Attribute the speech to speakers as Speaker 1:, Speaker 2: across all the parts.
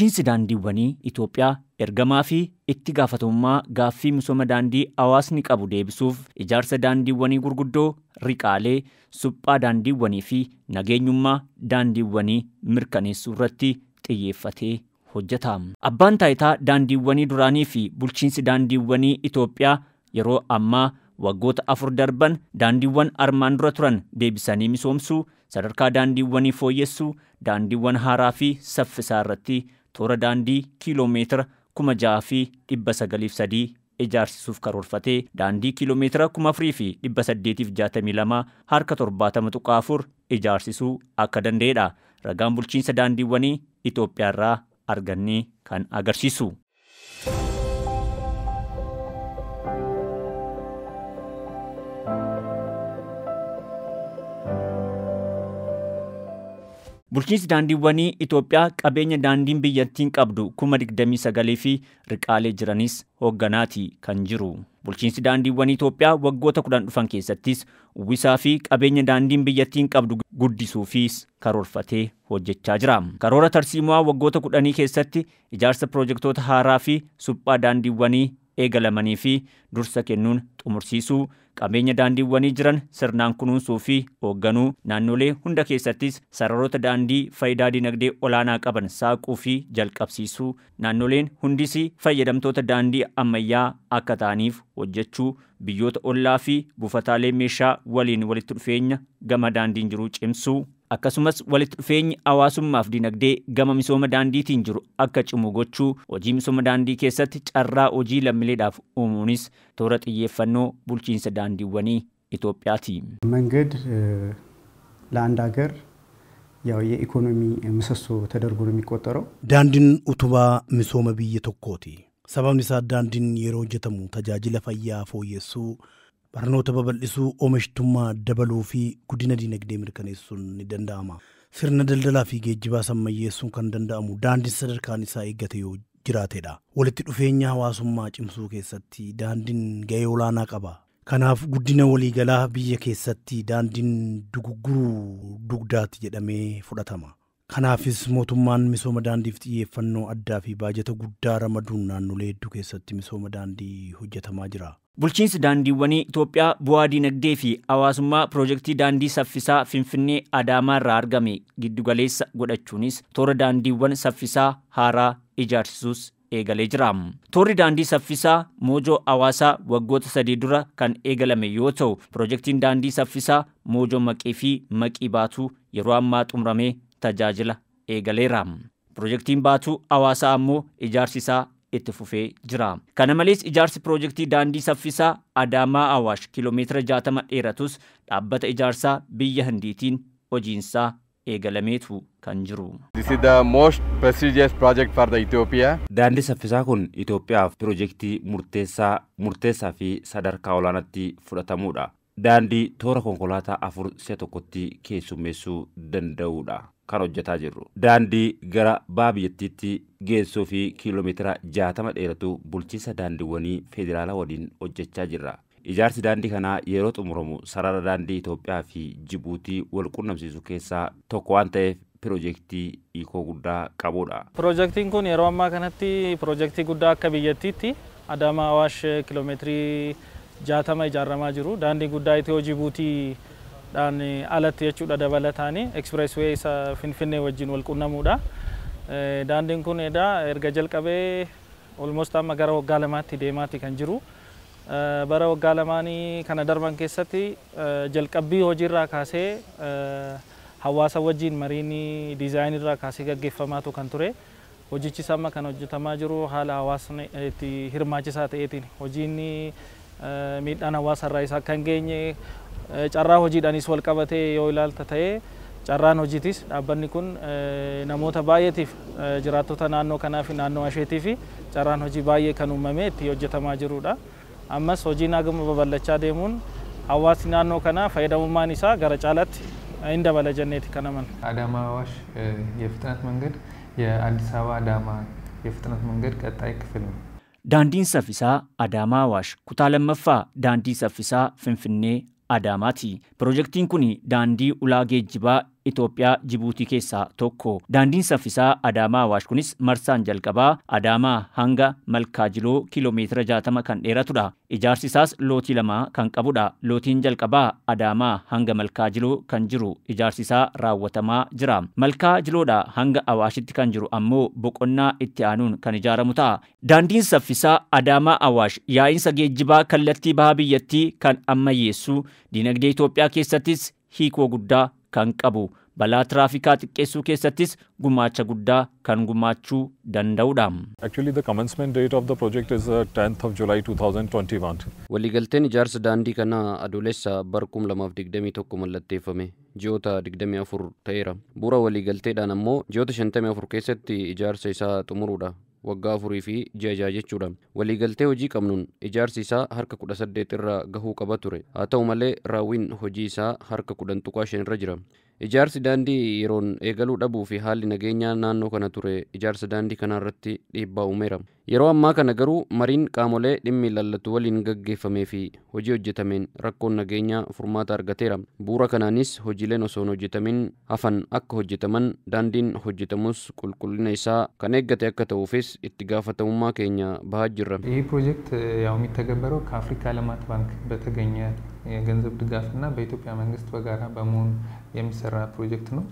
Speaker 1: bulchiinsi daandiiwwanii Itoophiyaa ergamaa fi itti gaafatamummaa gaaffii misooma daandii hawaasni qabu deebisuuf ijaarsa daandiiwwanii gurguddoo riqaalee suphaa daandiiwwanii fi nageenyummaa daandiiwwanii mirkaneessuu irratti xiyyeeffatee hojjetama. Abbaan taayitaa daandiiwwanii duraanii fi bulchiinsi daandiiwwanii Itoophiyaa yeroo ammaa waggoota afur darban daandiiwwan armaan dura turan deebisanii misoomsuu sadarkaa daandiiwwanii fooyyessuu daandiiwwan haaraa fi saffisaa irratti toora daandii kiiloomeetira kuma ja'aa fi dhibba sagaliif sadii ijaarsisuuf karoorfatee daandii kiiloomeetira kuma afurii fi dhibba saddeetiif jaatamii lama harka torbaatama tuqaa afur ijaarsisuu akka danda'edha ragaan bulchiinsa daandiiwwanii Itoophiyaa irraa argannee kan agarsiisu. Bulchiinsi daandiiwwanii Itoophiyaa qabeenya daandiin biyyattiin qabdu kuma fi riqaalee jiranis hoogganaati kan jiru. Bulchiinsi daandiiwwanii Itoophiyaa waggoota kudhan dhufan keessattis uwwisaa fi qabeenya daandiin biyyattiin qabdu guddisuufis karoorfatee hojjechaa jira. Karoora tarsiimaa waggoota kudhanii keessatti ijaarsa piroojektoota haaraa fi suphaa daandiiwwanii lamanii fi dursa kennuun xumursiisuu qabeenya daandiiwwanii jiran sirnaan kunuunsuu fi oogganuu naannolee hunda keessattis sararoota daandii faayidaa dinagdee olaanaa qaban saaquu fi jalqabsiisuu naannoleen hundis fayyadamtoota daandii ammayyaa akka ta'aniif hojjechuu biyyoota ollaa fi buufataalee meeshaa waliin walitti dhufeenya gama daandiin jiruu cimsuu akkasumas walitti dhufeenyi hawaasummaaf dinagdee gama misooma daandiitiin jiru akka cimu gochuu hojii misooma daandii keessatti carraa hojii lammiileedhaaf uumuunis toora xiyyeeffannoo bulchiinsa daandiiwwanii Itoophiyaati.
Speaker 2: መንገድ laandaa gar ያው የኢኮኖሚ ምሰሶ tadarbuu namni የሚቆጠረው። Daandiin utubaa misooma biyya tokkooti. Sababni isaa daandiin yeroo hojjetamu tajaajila fayyaa fooyyessuu barnoota babal'isuu oomishtummaa dabaluu fi guddina dinagdee mirkaneessuun ni danda'ama. Sirna daldalaa fi geejjibaa sammayyeessuun kan danda'amu daandiin sadarkaan isaa eeggate yoo jiraatedha. Walitti dhufeenya hawaasummaa cimsuu keessatti daandiin gahee olaanaa qaba. Kanaaf guddina waliigalaa biyya keessatti daandiin dugugguruu dugdaatti jedhamee fudhatama. Kanaafis mootummaan misooma daandiif xiyyeeffannoo addaa fi baajata guddaa ramaduun naannolee hedduu keessatti misooma daandii hojjetamaa jira.
Speaker 1: Bulchiinsi daandiiwwanii Itoophiyaa bu'aa dinagdee fi hawaasummaa piroojektii daandii saffisaa Finfinnee Adaamaa irraa argame giddugaleessa godhachuunis toora daandiiwwan saffisaa haaraa ijaarsisuus eegalee jira. Toorri daandii saffisaa moojoo hawaasaa waggoota sadii dura kan eegalame yoo ta'u, piroojektiin daandii saffisaa moojoo maqii fi maqii baatuu yeroo ammaa xumuramee tajaajila eegaleera. Piroojektiin baatuu hawaasaa ammoo ijaarsisaa itti fufee jira. Kana malees ijaarsi piroojektii daandii saffisaa Adaamaa Awaash kiiloomeetira 60 dheeratus dhaabbata ijaarsaa biyya Hindiitiin hojiinsaa eegalameetu kan jiru.
Speaker 3: most prestigious project Ethiopia. Daandii saffisaa kun
Speaker 4: Itoophiyaaf piroojektii murteessaa fi sadarkaa olaanaatti fudhatamudha. Daandii toora konkolaataa afur si'a tokkotti keessummeessuu danda'udha. kan hojjetaa jirru. Daandii gara baabiyattiitti geessuu fi kiiloomeetira jaatama dheeratu bulchiinsa daandiiwwanii federaalaa waliin hojjechaa jirra. Ijaarsi daandii kanaa yeroo xumuramu sarara daandii Itoophiyaa fi Jibuutii wal qunnamsiisu keessaa tokko waan ta'eef piroojektii hiikoo guddaa qabudha.
Speaker 5: Piroojektiin kun yeroo ammaa kanatti piroojektii guddaa akka biyyattiitti Adaamaa Awaash kiiloomeetirii jaatama ijaaramaa jiru. Daandii guddaa Itiyoo Jibuutii dhaan alatti jechuudha dabalataanii ekspreeswee isa finfinnee wajjin wal quunnamuudha. Daandiin kun edaa erga jalqabee olmost amma gara waggaa lamaatti deemaati kan jiru. Bara waggaa lamaanii kana darban keessatti jalqabbii hojiirraa kaasee hawaasa wajjin mariinii diizaayinirraa kaasee gaggeeffamaatu kan ture. Hojichis amma kan hojjetamaa jiru haala hawaasni itti hirmaachisaa ta'eetiin. Hojiin miidhaan hawaasarraa isa akka hin geenye carraa hojiidhaanis wal qabatee yoo ilaalta ta'ee carraan hojiitis dhaabbanni kun namoota baay'eetiif jiraattota naannoo kanaa fi naannoo asheetii fi carraan hojii baay'ee kan uumamee itti hojjetamaa jirudha. Ammas hojiin hagama babal'achaa deemuun hawaasni naannoo kanaa fayyadamummaan isaa gara caalaatti እንደበለ ጀኔት ከነመን አዳማ አዋሽ የፍጥነት መንገድ የአዲስ አበባ አዳማ የፍጥነት መንገድ ቀጣይ ክፍል ነው።
Speaker 1: ዳንዲን ሰፊሳ አዳማ አዋሽ ኩታ ለመፋ ዳንዲ ሰፊሳ ፍንፍኔ Adaamaati. pirojektiin kun daandii ulaa geejjibaa Itoophiyaa Jibuutii keessaa tokko. Daandiin saffisaa Adaamaa Awaash kunis marsaan jalqabaa Adaamaa hanga malkaa Malkaajiloo kiiloomeetira jaatama kan dheeratudha. Ijaarsisaas isaas lootii lama kan qabudha. Lootiin jalqabaa Adaamaa hanga Malkaajiloo kan jiru ijaarsisaa raawwatamaa jira. Malkaa Malkaajiloodhaa hanga Awaashitti kan jiru ammoo boqonnaa itti aanuun kan ijaaramu ta'a. Daandiin saffisaa Adaamaa Awaash yaa'insa geejjibaa kallattii bahaa biyyattii kan ammayyeessu diinagdee Itoophiyaa keessattis hiikoo guddaa kan qabu balaa tiraafikaa xiqqeessuu keessattis gumaacha guddaa kan gumaachuu danda'udha.
Speaker 5: Actually the commencement
Speaker 6: date of the project is 10th uh, of July 2021. Waliigalteen ijaarsa daandii kanaa adoolessa digdamii tokko mallatteeffame ji'oota 24 ta'eera. Bu'uura waliigalteedhaan ammoo ji'oota 54 keessatti ijaarsa isaa xumuruudha. waggaa afurii fi ji'a ja'a jechuudha. Waliigaltee hojii qabnuun ijaarsi isaa harka kudha saddeet irraa gahuu qaba ture. Haa ta'u malee raawwiin hojii isaa harka kudhan tuqaa isheen irra jira. Ijaarsi daandii yeroon eegaluu dhabuu fi haalli nageenyaa naannoo kana ture ijaarsa daandii kanaa irratti dhiibbaa uumeera. yeroo ammaa kana garuu mariin qaamolee dhimmi ilaallatu waliin gaggeeffamee fi hojii hojjetameen rakkoon nageenyaa furmaata argateera Bu'uura kanaanis hojiileen osoon hojjetamin hafan akka hojjetaman daandiin hojjetamus qulqullina isaa kan eeggate akka ta'uufis itti gaafatamummaa keenya
Speaker 5: bahaa jirra ይህ ፕሮጀክት ያው የሚተገበረው ከአፍሪካ ልማት ባንክ በተገኘ የገንዘብ ድጋፍና በኢትዮጵያ መንግስት በጋራ በመሆን የሚሰራ ፕሮጀክት ነው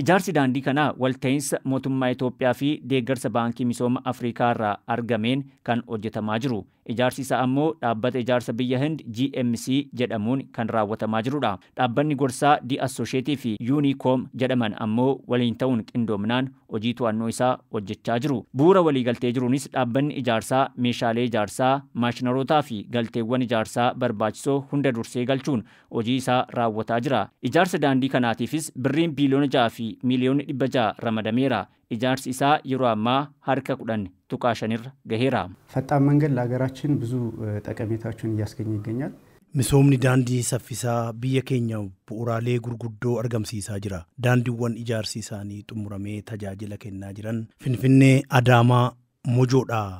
Speaker 5: Ijaarsi
Speaker 1: daandii kanaa walta'iinsa mootummaa Itoophiyaa fi deeggarsa baankii misooma Afrikaa irraa argameen kan hojjetamaa jiru. Ijaarsi isaa ammoo dhaabbata ijaarsa biyya Hind GMC jedhamuun kan raawwatamaa jirudha. Dhaabbanni gorsaa D Associatii fi Unicom jedhaman ammoo waliin ta'uun qindoominaan hojii to'annoo isaa hojjechaa jiru. Bu'uura waliigaltee jiruunis dhaabbanni ijaarsaa meeshaalee ijaarsaa, maashinarootaa fi galteewwan ijaarsaa barbaachisoo hunda dursee galchuun hojii isaa raawwataa jira. Ijaarsa daandii kanaatiifis birriin biiliyoona ja'a fi miiliyoona 6 ramadameera. ijaarsi isaa yeroo ammaa harka kudhan tuqaa shanirra faxaan
Speaker 2: ፈጣን መንገድ ለሀገራችን ብዙ eh, ጠቀሜታዎችን እያስገኘ ይገኛል። Misoomni daandii saffisaa biyya keenyaaf bu'uuraalee gurguddoo argamsiisaa jira. Daandiiwwan ijaarsi isaanii xumuramee tajaajila kennaa jiran Finfinnee, Adaamaa, Mojoodhaa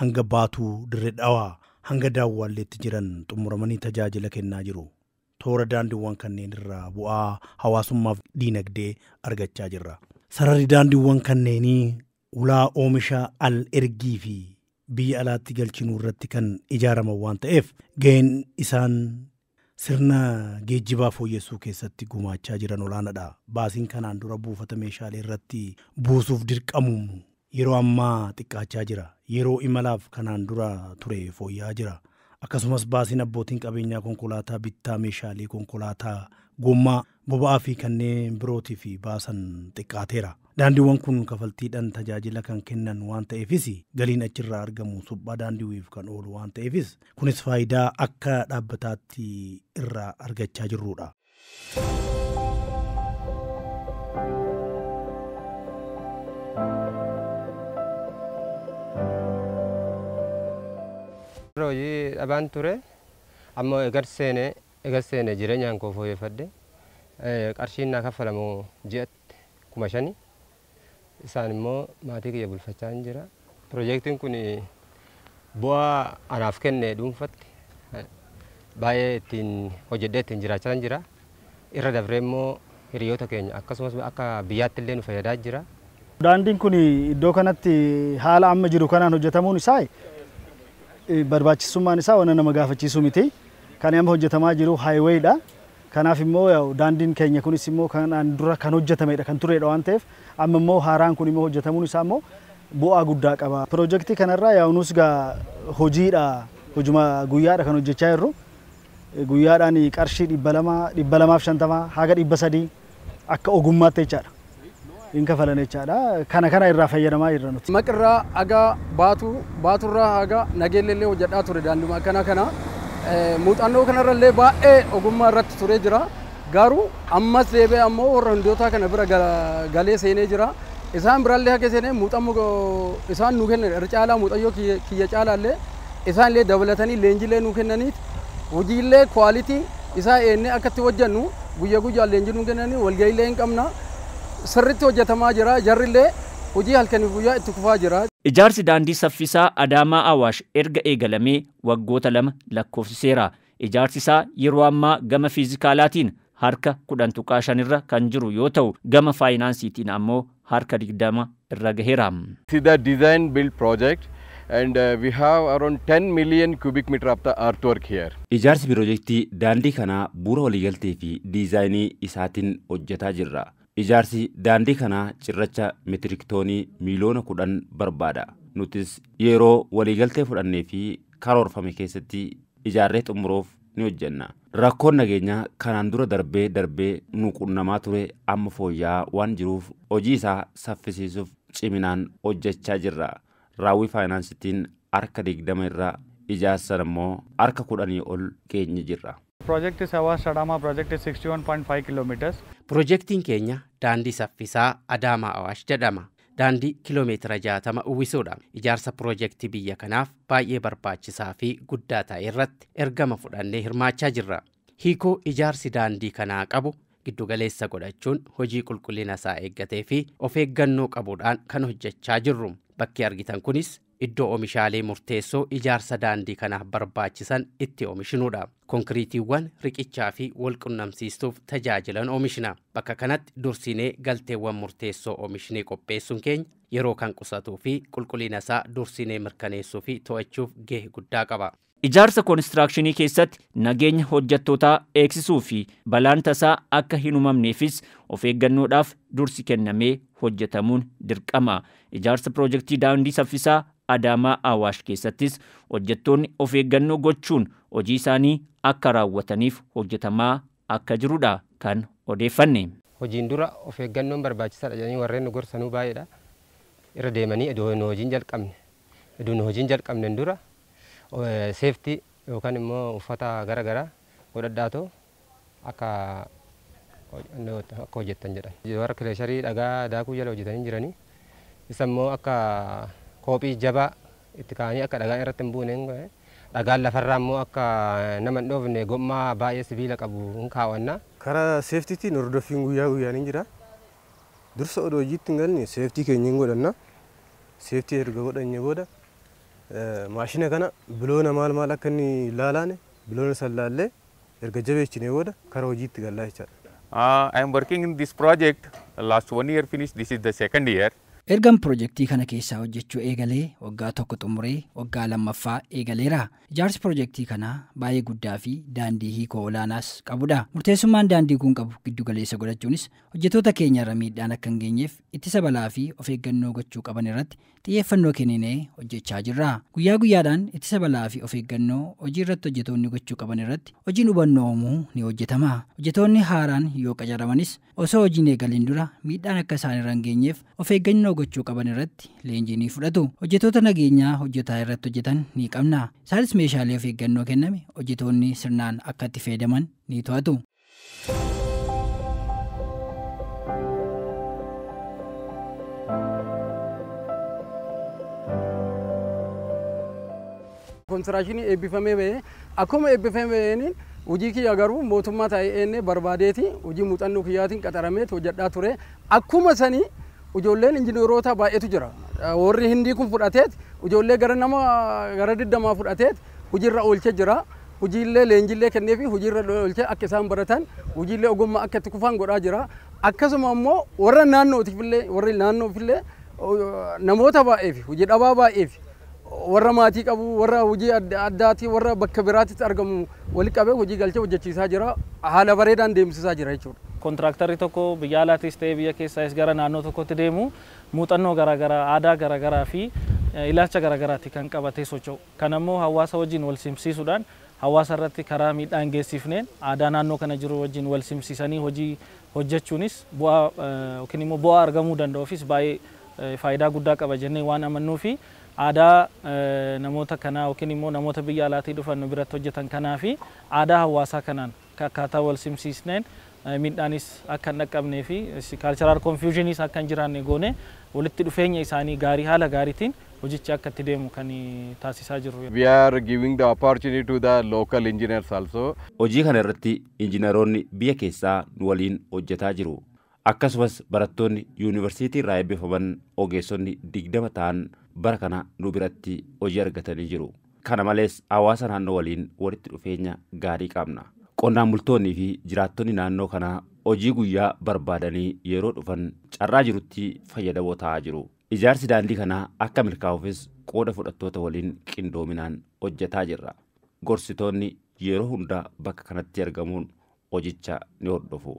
Speaker 2: hanga Baatuu, Dirree Dhawaa hanga Daawwaalleetti jiran xumuramanii tajaajila kennaa jiru. Toora daandiiwwan kanneen irraa bu'aa hawaasummaaf dinagdee argachaa jirra. sararri daandiiwwan kanneenii ulaa oomisha al ergii fi biyya alaatti galchinuu irratti kan ijaaraman waan ta'eef ga'een isaan sirna geejjibaa fooyyessuu keessatti gumaachaa jiran olaanaadha. Baasiin kanaan dura buufata meeshaalee irratti buusuuf dirqamu yeroo ammaa xiqqaachaa jira. Yeroo imalaaf kanaan dura ture fooyya'aa jira. Akkasumas baasiin abbootiin qabeenyaa konkolaataa bittaa meeshaalee konkolaataa gommaa boba'aa fi kanneen birootiif baasan xiqqaateera. Daandiiwwan kun kafaltiidhaan tajaajila kan kennan waan ta'eefis galiin achirraa argamu suphaa daandiiwwiif kan oolu waan ta'eefis kunis faayidaa akka dhaabbataatti irraa argachaa jirrudha.
Speaker 7: Hojii dhabaan ture ammoo seene jireenyaan koo fooyyeffadde. qarshii innaa kaffalamu ji'atti kuma shani isaan immoo maatii kiyya bulfachaa hin jira. Piroojeektiin kun bu'aa anaaf kenne dhuunfatti baay'ee ittiin hojjedhee ittiin jiraachaa jira. Irra dabree immoo hiriyoota keenya akkasumas akka biyyaatti illee nu fayyadaa jira.
Speaker 3: Daandiin kun iddoo kanatti haala amma jiru kanaan hojjetamuun isaa barbaachisummaan isaa waan nama gaafachiisu miti. Kan amma hojjetamaa jiru haayiweedha. Kanaaf immoo daandiin keenya kunis immoo kan dura kan hojjetamedha kan turedha waan ta'eef amma immoo haaraan kun immoo hojjetamuun isaa immoo bu'aa guddaa qaba. Piroojektii kanarraa yaa'uunus gaa hojiidha hojuma guyyaadha kan hojjechaa jirru guyyaadhaan qarshii dhibba lama dhibba lamaaf shantamaa haga dhibba sadii akka ogummaatti jechaadha. Hin kafalan jechaadha. Kana kana irraa fayyadamaa jirra nuti. Maqirraa aga baatu baaturraa aga nageellee hojjedhaa ture daandii akkana kana. muuxannoo kanarrallee baay'ee ogummaa irratti turee jira. Garuu ammas deebi'ee ammoo warra hundoota kana bira galee seenee jira. Isaan birallee akka seenee muuxammoo isaan nu kennan irra caalaa muuxayyoo kiyya caalaallee isaan illee dabalatanii leenjilee nu kennaniiti. Hojiillee kwaalitii isaa eennee akkatti hojjannu guyyaa guyyaan leenjii nu kennanii walga'iillee hin qabna. Sirriitti hojjetamaa jira. Jarrillee Hojii halkaniif guyyaa itti kufaa jira.
Speaker 1: Ijaarsi daandii saffisaa Adaamaa Awaash erga eegalamee waggoota lama lakkoofsiseera. Ijaarsi isaa yeroo ammaa gama fiizikaalaatiin harka kudhan tuqaa shanirra kan jiru yoo ta'u gama faayinaansiitiin ammoo harka
Speaker 3: digdama irra gaheera. Uh,
Speaker 4: Ijaarsi pirojektii daandii kanaa bu'uura waliigaltee fi diizaayinii isaatiin hojjetaa jirra. Ijaarsi daandii kanaa cirracha meetiriktoonii miiliyoona kudhan barbaada. Nutis yeroo waliigaltee fudhannee fi karoorfame keessatti ijaarree xumuruuf ni hojjenna. Rakkoon nageenyaa kanaan dura darbee darbee nu qunnamaa ture amma fooyya'aa waan jiruuf hojii isaa saffisiisuuf ciminaan hojjechaa jirra. Raawwii faayinaansitiin harka digdama irra ijaarsan immoo harka kudhanii ol keenya jirra.
Speaker 5: Project
Speaker 7: is our keenya daandii saffisaa Adaamaa hawaash jedhama. Daandii kiiloomeetira jaatama uwwisuudha. Ijaarsa projektii biyya kanaaf baay'ee barbaachisaa fi guddaa ta'e irratti ergama fudhannee hirmaachaa jirra. Hiikoo ijaarsi daandii kanaa qabu giddugaleessa godhachuun hojii qulqullina isaa eeggatee fi of eeggannoo qabuudhaan kan hojjechaa jirru. Bakki argitan kunis iddoo oomishaalee murteessoo ijaarsa daandii kanaaf barbaachisan itti oomishinuudha. Konkiriitiiwwan riqichaa fi walqunnamsiistuuf tajaajilan oomishna. Bakka kanatti dursinee galteewwan murteessoo oomishnee qopheessuun keenya yeroo kan qusatuu fi qulqullina isaa dursinee mirkaneessuu fi to'achuuf gahee guddaa qaba.
Speaker 1: Ijaarsa koonistiraakshinii keessatti nageenya hojjettootaa eegsisuu fi balaanta isaa akka hin umamneefis of eeggannoodhaaf dursi kennamee hojjetamuun dirqama. Ijaarsa piroojeektii daandii saffisaa Adaamaa Awaash keessattis hojjettoonni of eeggannoo gochuun hojii isaanii akka raawwataniif
Speaker 7: hojjetamaa akka jirudha kan odeeffanne. Hojiin dura of eeggannoon barbaachisaadha jedhanii warreen nu gorsanuu baay'eedha. Irra deemanii idoo nu hojiin jalqabne idoo nu hojiin jalqabne dura eh, seeftii yookaan immoo uffata garaagaraa godhadhaatoo akka akka hojjetan jedhan. Warra kileesharii dhagaa daakuu jala hojjetanii jiranii isa immoo akka kophii jabaa itti kaa'anii akka dhagaan irratti hin buune dhagaan lafarraa immoo akka nama hin dhoofne gommaa baay'ee sibiila qabu hin kaawwanna. Karaa seeftiitiin hordoffiin guyyaa guyyaan hin jira. Dursa odoo hojiitti hin galne seeftii keenya hin godhanna. Seeftii erga godhanye booda maashina kana biloona maal maal akka inni laalaane biloona sallaallee erga jabeechinee booda karaa hojiitti gallaa jechaadha.
Speaker 4: I am working in this project last one year finish this is the second year.
Speaker 7: Ergaan piroojektii kana keessaa hojjechuu eegalee waggaa tokko xumuree waggaa lammaffaa eegaleera. Ijaarsi piroojeektii kanaa baay'ee guddaa fi daandii hiikoo olaanaas qabudha. Murteessummaan daandii kun qabu giddu galeessa godhachuunis hojjettoota keenya irra miidhaan akka hin geenyeef ittisa balaa fi of eeggannoo gochuu qaban irratti xiyyeeffannoo kenninee hojjechaa jirra. Guyyaa guyyaadhaan ittisa balaa fi of eeggannoo hojii irratti hojjettoonni gochuu qaban irratti hojiin hubannoo uumuu ni hojjetama. haaraan yoo qacaramanis osoo gochuu qaban irratti leenjii ni fudhatu hojjetoota nageenyaa hojjetaa irratti hojjetan ni qabna isaanis meeshaalee of eggannoo kenname hojjetoonni sirnaan akka itti fayyadaman ni to'atu.
Speaker 3: kontiraashinii eebbifamee bahee akkuma eebbifamee baheen hojii kiyya garuu mootummaa taa'ee barbaadee hojii muuxannoo kiyyaatiin qaxaramee hojjedhaa ture akkuma sanii ijoolleen injineeroota baay'eetu jira. Warri hindii kun fudhateet ijoollee gara nama gara digdamaa fudhateet hojiirra oolchee jira. Hojiillee leenjillee kennee fi hojiirra oolchee akka isaan baratan hojiillee ogummaa akka itti kufan godhaa jira. Akkasuma immoo warra naannootiifillee warri naannoofillee namoota baay'eef hojii dhabaa baay'eef warra maatii qabu warra hojii addaati warra bakka biraatti argamu walitti qabee hojii galchee hojjechiisaa jira
Speaker 5: haala bareedaan deemsisaa jira jechuudha. kontiraaktarri tokko biyya alaatiis ta'ee biyya keessaas gara naannoo tokkotti deemu muuxannoo garaagaraa aadaa garaagaraa fi ilaalcha garaagaraatti kan qabatee socho'u. Kan ammoo hawaasa wajjin wal simsiisuudhaan hawaasa irratti karaa miidhaa hin geessifneen aadaa naannoo kana jiru wajjin wal simsiisanii hojii hojjechuunis bu'aa yookiin immoo bu'aa argamuu danda'uufis baay'ee faayidaa guddaa qaba jennee waan amannuu fi aadaa namoota kanaa yookiin immoo namoota biyya alaatii dhufan nu biratti hojjetan kanaa fi aadaa hawaasaa kanaan akkaataa wal simsiisneen midhaanis akka hin dhaqqabnee fi kaalcharaal konfiyuuzhiniis akka hin jiraanne goone walitti dhufeenya isaanii gaarii haala gaariitiin hojichi akka itti deemu kan taasisaa jirru.
Speaker 3: Hojii kana irratti
Speaker 4: injiinaroonni biyya keessaa nu waliin hojjetaa jiru. Akkasumas barattoonni yuunivarsiitii irraa eebbifaman ogeessonni digdama ta'an bara kana nu biratti hojii argatanii jiru. Kana malees hawaasa naannoo waliin walitti dhufeenya gaarii qabna. Qonnaan bultoonnii fi jiraattonni naannoo kanaa hojii guyyaa barbaadanii yeroo dhufan carraa jirutti fayyadamoo ta'aa jiru. Ijaarsi daandii kanaa akka milkaa'uufis qooda fudhattoota waliin qindoominaan hojjataa jirra. Gorsitoonni yeroo hunda bakka kanatti argamuun hojicha ni hordofu.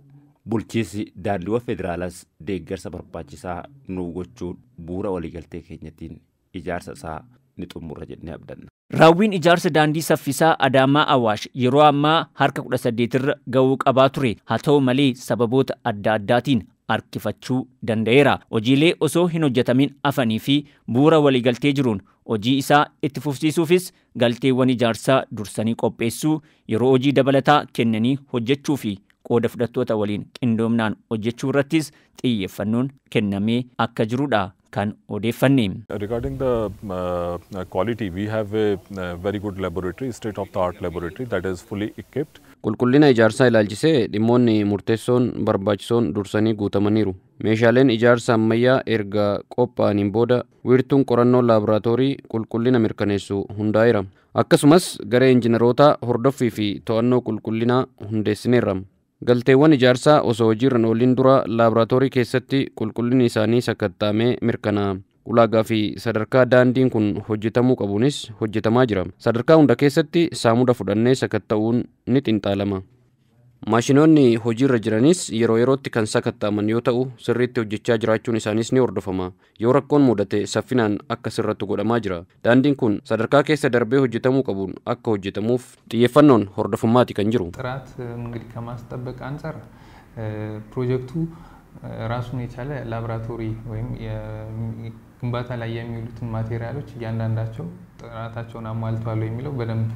Speaker 4: Bulchiinsi daandiiwwan federaalaas deeggarsa barbaachisaa nuu gochuun bu'uura waliigaltee keenyaatiin ijaarsa isaa ni xumurra jennee abdanna.
Speaker 1: Raawwiin ijaarsa daandii saffisaa Adaamaa Awaash yeroo ammaa harka 18 irra ga'uu qabaa ture. Haa ta'u malee sababoota adda addaatiin arkifachuu danda'eera. Hojiilee osoo hin hojjetamin afanii fi bu'uura waliigaltee jiruun hojii isaa itti fufsiisuufis galteewwan ijaarsaa dursanii qopheessuu yeroo hojii dabalataa kennanii hojjechuu fi qooda fudhattoota waliin qindoomnaan hojjechuu irrattis xiyyeeffannoon kennamee akka jirudha. kan odeeffanne. Uh, uh, we
Speaker 5: have a uh, very good laboratory, state of the art laboratory that is fully equipped.
Speaker 6: Qulqullina ijaarsaa ilaalchisee dhimmoonni murteessoon barbaachisoon dursanii guutamaniiru. Meeshaaleen ijaarsa ammayyaa erga qophaa'aniin booda wiirtuun qorannoo laaboraatoorii qulqullina mirkaneessu hundaa'eera. Akkasumas gara injineroota hordoffii fi to'annoo qulqullinaa hundeessineerra. galteewwan ijaarsaa osoo hojiirran ooliin dura laaboraatoorii keessatti qulqullinni isaanii sakattaamee mirkanaa'a. ulaagaa fi sadarkaa daandiin kun hojjetamuu qabuunis hojjetamaa jira sadarkaa hunda keessatti saamuda fudhannee sakatta'uun ni xinxaalama Maashinoonni hojiirra jiranis yeroo yerootti kan sakatta'aman yoo ta'u sirriitti hojjechaa jiraachuun isaaniis ni hordofama yoo rakkoon mudate saffinaan akka sirrattu godhamaa jira daandiin kun sadarkaa keessa darbee hojjetamuu qabuun akka hojjetamuuf xiyyeeffannoon hordofummaati kan jiru
Speaker 5: ጥራት እንግዲህ ከማስጠበቅ አንጻር ፕሮጀክቱ ራሱን የቻለ ላቦራቶሪ ወይም ግንባታ ላይ የሚውሉትን ማቴሪያሎች እያንዳንዳቸው ጥራታቸውን አሟልተዋል የሚለው በደንብ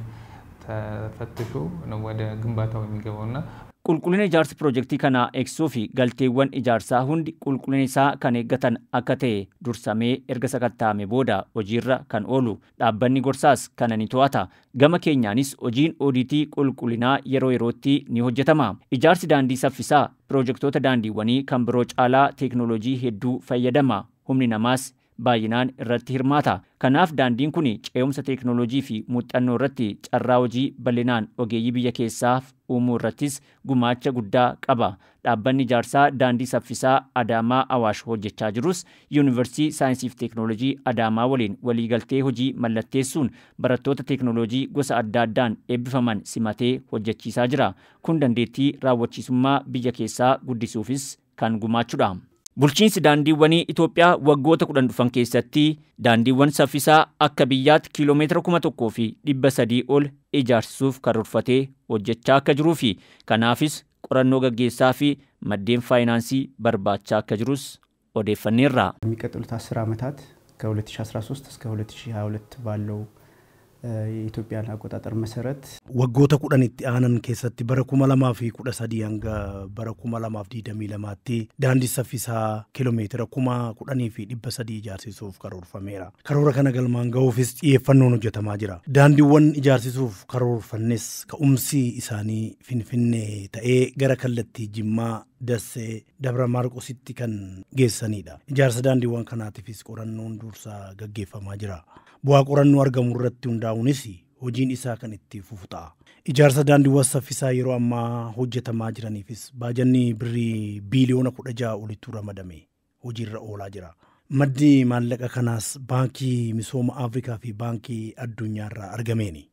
Speaker 1: qulqullina ijaarsi piroojeektii kanaa eegsisuu fi galteewwan ijaarsaa hundi qulqullina isaa kan eeggatan akka ta'e dursamee erga sakatta'ame booda hojiirra kan oolu dhaabbanni gorsaas kana ni to'ata gama keenyaanis hojiin odiitii qulqullinaa yeroo yerootti ni hojjetama ijaarsi daandii saffisaa piroojeektoota daandiiwwanii kan biroo caalaa teeknooloojii hedduu fayyadama humni namaas baay'inaan irratti hirmaata. Kanaaf daandiin kun ce'umsa teeknooloojii fi muuxannoo irratti carraa hojii bal'inaan ogeeyyii biyya keessaaf uumuu irrattis gumaacha guddaa qaba. Dhaabbanni ijaarsaa daandii saffisaa Adaamaa Awaash hojjechaa jirus Yuunivarsiitii Saayinsiif Teeknooloojii Adaamaa waliin waliigaltee hojii mallatteessuun barattoota teeknooloojii gosa adda addaan eebbifaman simatee hojjechiisaa jira. Kun dandeettii raawwachiisummaa biyya keessaa guddisuufis kan gumaachudha. Bulchiinsi daandiiwwanii Itoophiyaa waggoota kudhan dhufan keessatti daandiiwwan saffisaa akka biyyaatti kiiloomeetira kuma tokkoo fi dhibba sadii ol ijaarsisuuf karoorfatee hojjechaa akka jiruufi kanaafis qorannoo gaggeessaa fi maddeen faayinaansii barbaachaa akka jirus
Speaker 2: odeeffanneerra. የሚቀጥሉት Itoophiyaan Waggoota kudhanitti aanan keessatti bara kuma lamaa fi kudha sadii hanga bara kuma lamaaf diidamii lamaatti daandii saffisaa kiiloomeetira kuma kudhanii fi dhibba sadii ijaarsisuuf karoorfameera. Karoora kana galmaan ga'uufis xiyyeeffannoon hojjetamaa jira. Daandiiwwan ijaarsisuuf karoorfannes ka'umsi isaanii finfinnee ta'ee gara kallattii Jimmaa Dassee Dabra Maarqositti kan geessanidha. Ijaarsa daandiiwwan kanaatiifis qorannoon dursaa gaggeeffamaa jira. bu'aa qorannoo argamu irratti hundaa'uunis hojiin isaa kan itti fufu ta'a. Ijaarsa daandiiwwan saffisaa yeroo ammaa hojjetamaa jiraniifis baajanni birrii biiliyoona kudha ja'a olitti ramadame hojiirra oolaa jira. Maddi maallaqa kanaas baankii misooma Afrikaa fi baankii addunyaa irraa argameeni.